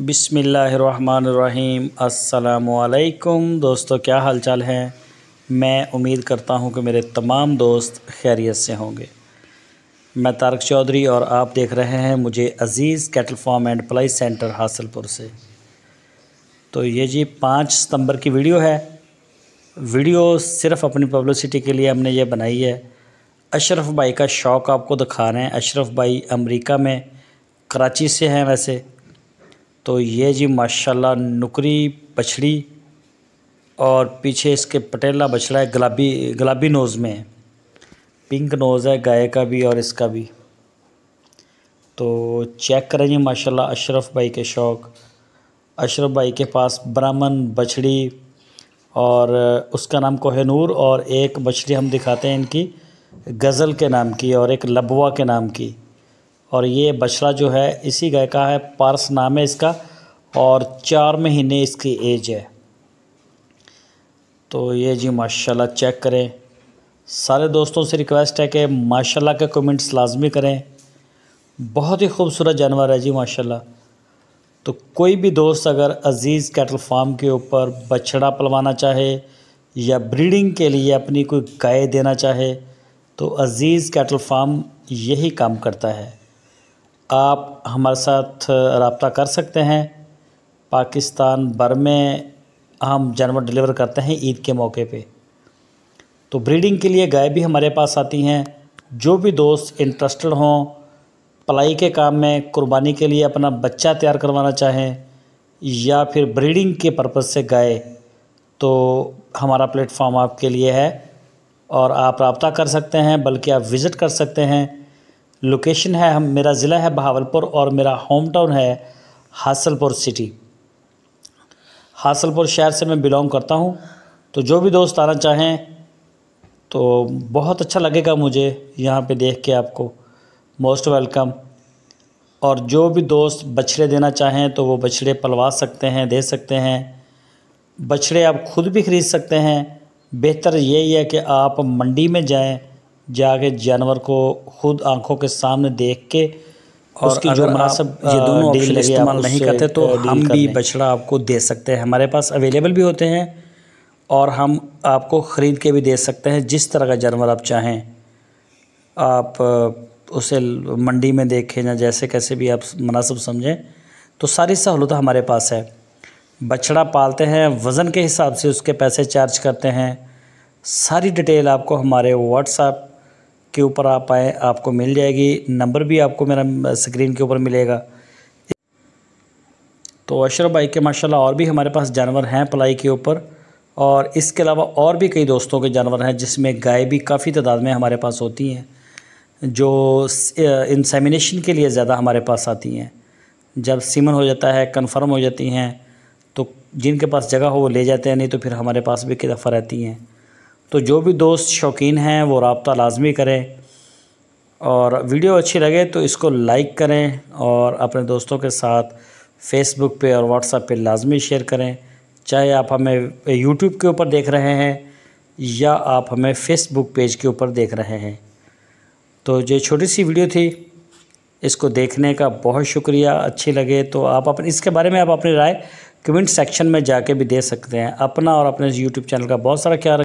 बिसमीम् अल्लाम दोस्तों क्या हाल चाल है मैं उम्मीद करता हूँ कि मेरे तमाम दोस्त खैरियत से होंगे मैं तारक चौधरी और आप देख रहे हैं मुझे Aziz cattle farm and ply centre Hasilpur से तो ये जी पाँच सितंबर की वीडियो है वीडियो सिर्फ अपनी पब्लिसिटी के लिए हमने ये बनाई है अशरफ भाई का शौक़ आपको दिखा रहे हैं अशरफ भाई अमरीका में कराची से हैं वैसे तो ये जी माशाल्लाह नुकरी बछड़ी और पीछे इसके पटेला बछड़ा है गुलाबी गुलाबी नोज़ में है पिंक नोज़ है गाय का भी और इसका भी तो चेक करें जी माशाल्लाह अशरफ भाई के शौक़ अशरफ भाई के पास ब्राह्मण बछड़ी और उसका नाम कोहनूर और एक बछड़ी हम दिखाते हैं इनकी गज़ल के नाम की और एक लबवा के नाम की और ये बछड़ा जो है इसी गाय का है पारस नाम है इसका और चार महीने इसकी एज है तो ये जी माशाल्लाह चेक करें सारे दोस्तों से रिक्वेस्ट है कि माशाल्लाह के कमेंट्स लाजमी करें बहुत ही खूबसूरत जानवर है जी माशाल्लाह तो कोई भी दोस्त अगर अजीज़ कैटल फार्म के ऊपर बछड़ा पलवाना चाहे या ब्रीडिंग के लिए अपनी कोई गाय देना चाहे तो अजीज़ कैटल फार्म यही काम करता है आप हमारे साथ रबता कर सकते हैं पाकिस्तान भर में हम जानवर डिलीवर करते हैं ईद के मौके पे तो ब्रीडिंग के लिए गाय भी हमारे पास आती हैं जो भी दोस्त इंटरेस्टेड हों पलाई के काम में कुर्बानी के लिए अपना बच्चा तैयार करवाना चाहें या फिर ब्रीडिंग के पर्पज़ से गाय तो हमारा प्लेटफॉर्म आपके लिए है और आप रबता कर सकते हैं बल्कि आप विज़िट कर सकते हैं लोकेशन है हम मेरा ज़िला है बहावलपुर और मेरा होम टाउन है हासलपुर सिटी हासलपुर शहर से मैं बिलोंग करता हूँ तो जो भी दोस्त आना चाहें तो बहुत अच्छा लगेगा मुझे यहाँ पे देख के आपको मोस्ट वेलकम और जो भी दोस्त बछड़े देना चाहें तो वो बछड़े पलवा सकते हैं दे सकते हैं बछड़े आप खुद भी ख़रीद सकते हैं बेहतर यही है कि आप मंडी में जाएं जाके जानवर को खुद आंखों के सामने देख के और उसकी जो मुनासब ये दोनों डील इस्तेमाल नहीं करते तो हम भी बछड़ा आपको दे सकते हैं हमारे पास अवेलेबल भी होते हैं और हम आपको ख़रीद के भी दे सकते हैं जिस तरह का जानवर आप चाहें आप उसे मंडी में देखें या जैसे कैसे भी आप मुनासब समझें तो सारी सहूलत हमारे पास है बछड़ा पालते हैं वज़न के हिसाब से उसके पैसे चार्ज करते हैं सारी डिटेल आपको हमारे व्हाट्सएप के ऊपर आप आए आपको मिल जाएगी नंबर भी आपको मेरा स्क्रीन के ऊपर मिलेगा तो अशरफ भाई के माशाल्लाह और भी हमारे पास जानवर हैं पलाई के ऊपर और इसके अलावा और भी कई दोस्तों के जानवर हैं जिसमें गाय भी काफ़ी तादाद में हमारे पास होती हैं जो इंसेमिनेशन के लिए ज़्यादा हमारे पास आती हैं जब सीमन हो जाता है कन्फर्म हो जाती हैं तो जिनके पास जगह हो वो ले जाते हैं नहीं तो फिर हमारे पास भी कई दफ़ा रहती हैं तो जो भी दोस्त शौकीन हैं वो रबता लाजमी करें और वीडियो अच्छी लगे तो इसको लाइक करें और अपने दोस्तों के साथ फेसबुक पे और व्हाट्सएप पे लाजमी शेयर करें चाहे आप हमें यूट्यूब के ऊपर देख रहे हैं या आप हमें फेसबुक पेज के ऊपर देख रहे हैं तो ये छोटी सी वीडियो थी इसको देखने का बहुत शुक्रिया अच्छी लगे तो आप अपने इसके बारे में आप अपनी राय कमेंट सेक्शन में जाके भी दे सकते हैं अपना और अपने यूट्यूब चैनल का बहुत सारा ख्याल